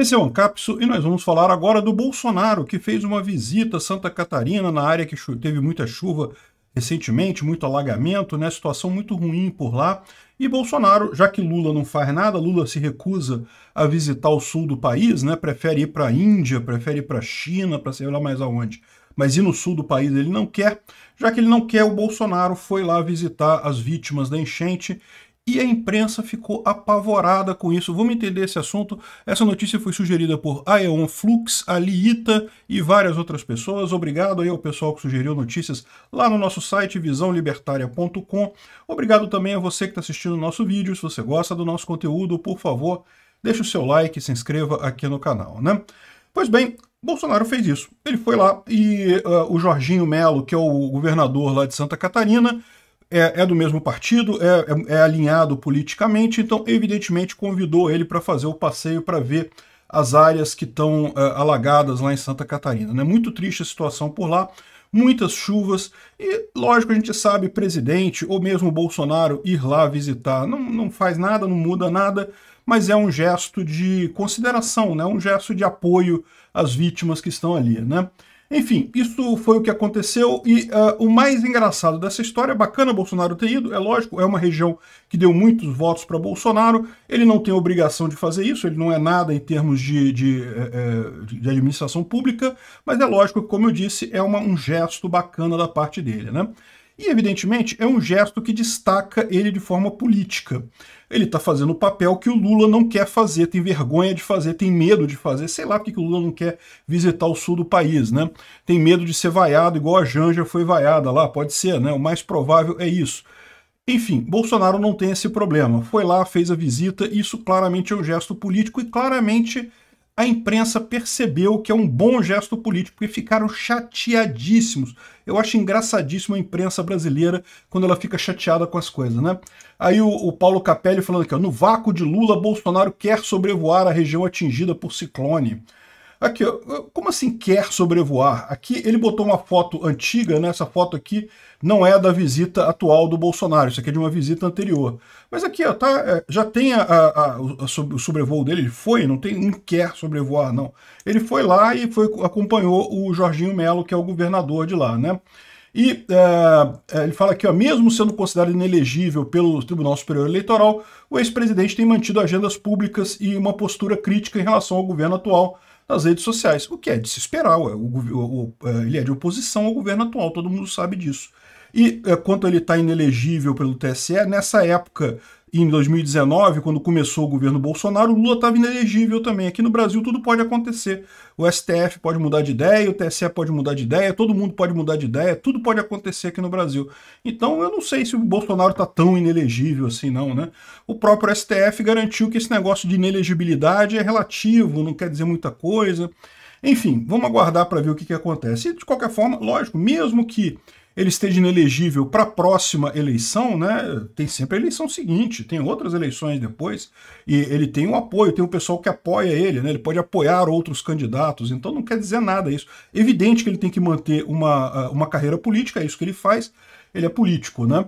Esse é o Ancapsu e nós vamos falar agora do Bolsonaro, que fez uma visita a Santa Catarina, na área que teve muita chuva recentemente, muito alagamento, né? Situação muito ruim por lá. E Bolsonaro, já que Lula não faz nada, Lula se recusa a visitar o sul do país, né? Prefere ir para a Índia, prefere ir para a China, para sei lá mais aonde. Mas ir no sul do país ele não quer. Já que ele não quer, o Bolsonaro foi lá visitar as vítimas da enchente e a imprensa ficou apavorada com isso. Vamos entender esse assunto. Essa notícia foi sugerida por Aeon Flux, Aliita e várias outras pessoas. Obrigado aí ao pessoal que sugeriu notícias lá no nosso site visãolibertaria.com. Obrigado também a você que está assistindo o nosso vídeo. Se você gosta do nosso conteúdo, por favor, deixe o seu like, se inscreva aqui no canal, né? Pois bem, Bolsonaro fez isso. Ele foi lá e uh, o Jorginho Melo, que é o governador lá de Santa Catarina, é, é do mesmo partido, é, é, é alinhado politicamente, então, evidentemente, convidou ele para fazer o passeio para ver as áreas que estão é, alagadas lá em Santa Catarina. Né? Muito triste a situação por lá, muitas chuvas, e lógico, a gente sabe, presidente ou mesmo Bolsonaro ir lá visitar não, não faz nada, não muda nada, mas é um gesto de consideração, né? um gesto de apoio às vítimas que estão ali. Né? Enfim, isso foi o que aconteceu e uh, o mais engraçado dessa história, bacana Bolsonaro ter ido, é lógico, é uma região que deu muitos votos para Bolsonaro, ele não tem obrigação de fazer isso, ele não é nada em termos de, de, de, eh, eh, de administração pública, mas é lógico, como eu disse, é uma, um gesto bacana da parte dele, né? E, evidentemente, é um gesto que destaca ele de forma política. Ele está fazendo o papel que o Lula não quer fazer, tem vergonha de fazer, tem medo de fazer, sei lá porque o Lula não quer visitar o sul do país, né? Tem medo de ser vaiado, igual a Janja foi vaiada lá, pode ser, né? O mais provável é isso. Enfim, Bolsonaro não tem esse problema. Foi lá, fez a visita, isso claramente é um gesto político e claramente a imprensa percebeu que é um bom gesto político e ficaram chateadíssimos. Eu acho engraçadíssimo a imprensa brasileira quando ela fica chateada com as coisas, né? Aí o, o Paulo Capelli falando aqui, ó, no vácuo de Lula, Bolsonaro quer sobrevoar a região atingida por ciclone. Aqui, como assim quer sobrevoar? Aqui ele botou uma foto antiga, né? Essa foto aqui não é da visita atual do Bolsonaro, isso aqui é de uma visita anterior. Mas aqui, ó, tá, é, já tem a, a, a, o sobrevoo dele, ele foi, não tem um quer sobrevoar, não. Ele foi lá e foi, acompanhou o Jorginho Melo, que é o governador de lá, né? E é, é, ele fala aqui, ó, mesmo sendo considerado inelegível pelo Tribunal Superior Eleitoral, o ex-presidente tem mantido agendas públicas e uma postura crítica em relação ao governo atual, nas redes sociais, o que é de se esperar. Ué, o, o, o, é, ele é de oposição ao governo atual, todo mundo sabe disso. E é, quanto ele está inelegível pelo TSE, nessa época em 2019, quando começou o governo Bolsonaro, o Lula estava inelegível também. Aqui no Brasil tudo pode acontecer. O STF pode mudar de ideia, o TSE pode mudar de ideia, todo mundo pode mudar de ideia, tudo pode acontecer aqui no Brasil. Então eu não sei se o Bolsonaro está tão inelegível assim, não, né? O próprio STF garantiu que esse negócio de inelegibilidade é relativo, não quer dizer muita coisa. Enfim, vamos aguardar para ver o que, que acontece. E, de qualquer forma, lógico, mesmo que ele esteja inelegível para a próxima eleição, né? Tem sempre a eleição seguinte, tem outras eleições depois, e ele tem o um apoio, tem o um pessoal que apoia ele, né? Ele pode apoiar outros candidatos, então não quer dizer nada isso. Evidente que ele tem que manter uma, ah, uma carreira política, é isso que ele faz, ele é político, né?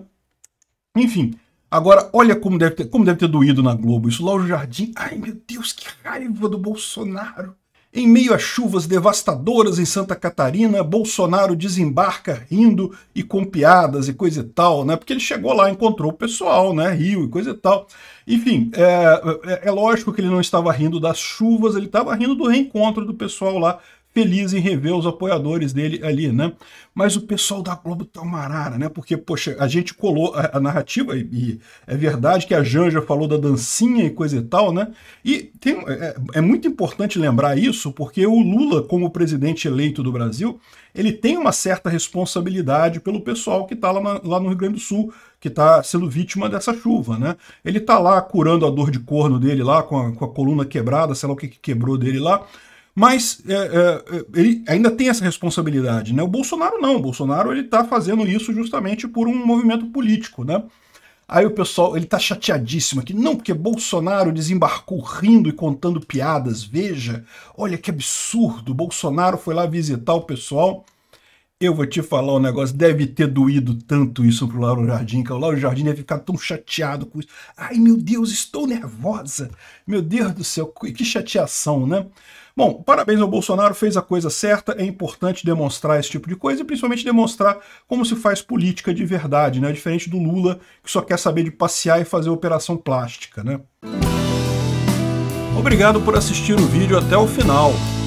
Enfim. Agora, olha como deve, ter, como deve ter doído na Globo. Isso lá o Jardim. Ai, meu Deus, que raiva do Bolsonaro. Em meio a chuvas devastadoras em Santa Catarina, Bolsonaro desembarca rindo e com piadas e coisa e tal, né? Porque ele chegou lá, encontrou o pessoal, né? Rio e coisa e tal. Enfim, é, é, é lógico que ele não estava rindo das chuvas, ele estava rindo do reencontro do pessoal lá feliz em rever os apoiadores dele ali, né? Mas o pessoal da Globo tá uma arara, né? Porque, poxa, a gente colou a, a narrativa, e, e, é verdade que a Janja falou da dancinha e coisa e tal, né? E tem, é, é, é muito importante lembrar isso, porque o Lula, como presidente eleito do Brasil, ele tem uma certa responsabilidade pelo pessoal que está lá, na, lá no Rio Grande do Sul, que está sendo vítima dessa chuva, né? Ele está lá curando a dor de corno dele lá, com a, com a coluna quebrada, sei lá o que, que quebrou dele lá, mas é, é, é, ele ainda tem essa responsabilidade, né? O Bolsonaro não, o Bolsonaro ele está fazendo isso justamente por um movimento político, né? Aí o pessoal, ele tá chateadíssimo aqui. Não, porque Bolsonaro desembarcou rindo e contando piadas. Veja, olha que absurdo. Bolsonaro foi lá visitar o pessoal. Eu vou te falar um negócio, deve ter doído tanto isso pro Lauro Jardim, que o Lauro Jardim deve ficar tão chateado com isso. Ai, meu Deus, estou nervosa. Meu Deus do céu, que chateação, né? Bom, parabéns ao Bolsonaro, fez a coisa certa, é importante demonstrar esse tipo de coisa e principalmente demonstrar como se faz política de verdade, né? Diferente do Lula, que só quer saber de passear e fazer operação plástica, né? Obrigado por assistir o vídeo até o final.